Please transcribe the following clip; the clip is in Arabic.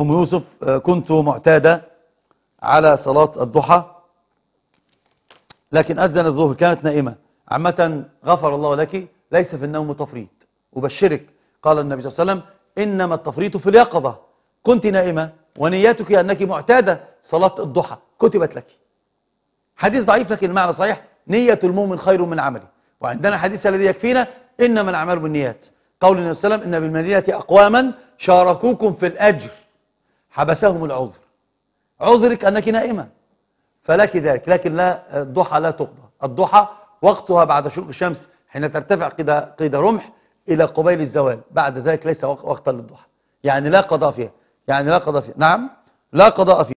أم يوسف آه، كنت معتادة على صلاة الضحى لكن أذن الظهر كانت نائمة عامة غفر الله لك ليس في النوم تفريط أبشرك قال النبي صلى الله عليه وسلم إنما التفريط في اليقظة كنت نائمة ونيتك أنك معتادة صلاة الضحى كتبت لك حديث ضعيف لكن المعنى صحيح نية المؤمن خير من عمله وعندنا حديث الذي يكفينا إنما الأعمال بالنيات قول النبي صلى الله عليه وسلم إن بالمدينة أقواما شاركوكم في الأجر حبسهم العذر عذرك أنك نائمة فلك ذلك لكن لا الضحى لا تقضى الضحى وقتها بعد شروق الشمس حين ترتفع قيد قيد رمح إلى قبيل الزوال بعد ذلك ليس وقتا للضحى يعني لا قضاء فيها يعني لا قضاء فيها نعم لا قضاء فيها